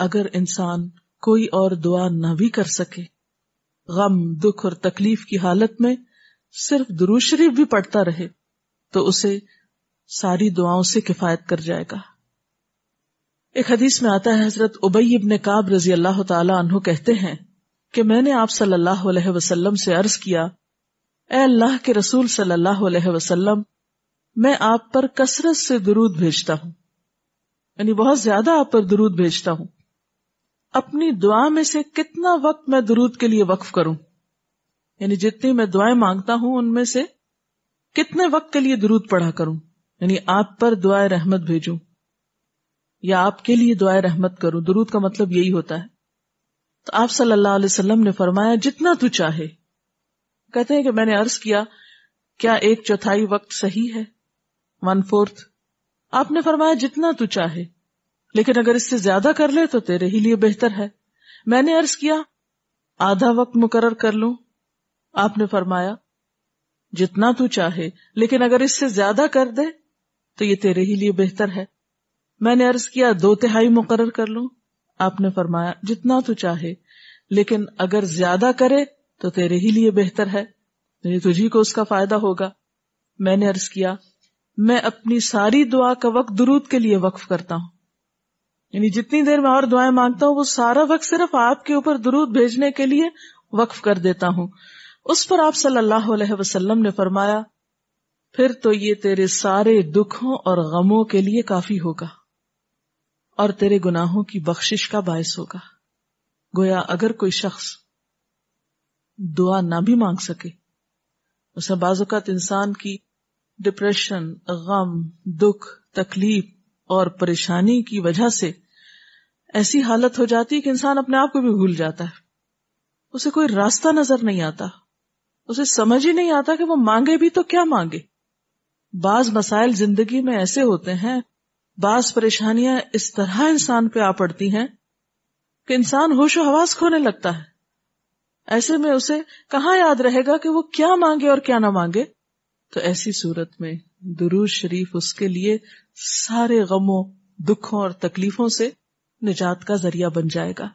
اگر انسان کوئی اور دعا نہ بھی کر سکے غم دکھ اور تکلیف کی حالت میں صرف دروش شریف بھی پڑتا رہے تو اسے ساری دعاؤں سے کفایت کر جائے گا ایک حدیث میں آتا ہے حضرت ابئی ابن کاب رضی اللہ تعالی عنہ کہتے ہیں کہ میں نے آپ صلی اللہ علیہ وسلم سے عرض کیا اے اللہ کے رسول صلی اللہ علیہ وسلم میں آپ پر کثرت سے درود بھیجتا ہوں یعنی بہت زیادہ آپ پر درود بھیجتا ہوں اپنی دعا میں سے کتنا وقت میں درود کے لیے وقف کروں یعنی جتنی میں دعائیں مانگتا ہوں ان میں سے کتنے وقت کے لیے درود پڑھا کروں یعنی آپ پر دعائیں رحمت بھیجوں یا آپ کے لیے دعائیں رحمت کروں درود کا مطلب یہی ہوتا ہے تو آپ صلی اللہ علیہ وسلم نے فرمایا جتنا تو چاہے کہتے ہیں کہ میں نے عرض کیا کیا ایک چوتھائی وقت صحیح ہے ون فورتھ آپ نے فرمایا جتنا تو چاہے لیکن اگر اس سے زیادہ کر لے تو تیرے ہی لیے بہتر ہے میں نے عرض کیا آدھا وقت مقرر کر لوں آپ نے فرمایا جتنا تو چاہے لیکن اگر اس سے زیادہ کر دے تو یہ تیرے ہی لیے بہتر ہے میں نے عرض کیا دو تہائی مقرر کر لوں آپ نے فرمایا جتنا تو چاہے لیکن اگر زیادہ کرے تو تیرے ہی لیے بہتر ہے یعنی تجھی کو اس کا فائدہ ہوگا میں نے عرض کیا میں اپنی ساری دعا کا وقت درود کے لیے وقف کرتا ہوں یعنی جتنی دیر میں اور دعائیں مانگتا ہوں وہ سارا وقت صرف آپ کے اوپر درود بھیجنے کے لیے وقف کر دیتا ہوں اس پر آپ صلی اللہ علیہ وسلم نے فرمایا پھر تو یہ تیرے سارے دکھوں اور غموں کے لیے کافی ہوگا اور تیرے گناہوں کی بخشش کا باعث ہوگا گویا اگر کوئی شخص دعا نہ بھی مانگ سکے اسے بعض اوقات انسان کی ڈپریشن غم دکھ تکلیف اور پریشانی کی وجہ سے ایسی حالت ہو جاتی کہ انسان اپنے آپ کو بھی بھول جاتا ہے اسے کوئی راستہ نظر نہیں آتا اسے سمجھ ہی نہیں آتا کہ وہ مانگے بھی تو کیا مانگے بعض مسائل زندگی میں ایسے ہوتے ہیں بعض پریشانیاں اس طرح انسان پہ آ پڑتی ہیں کہ انسان ہوش و حواس کھونے لگتا ہے ایسے میں اسے کہاں یاد رہے گا کہ وہ کیا مانگے اور کیا نہ مانگے تو ایسی صورت میں دروز شریف اس کے لیے سارے غموں دکھوں اور تکلیفوں سے نجات کا ذریعہ بن جائے گا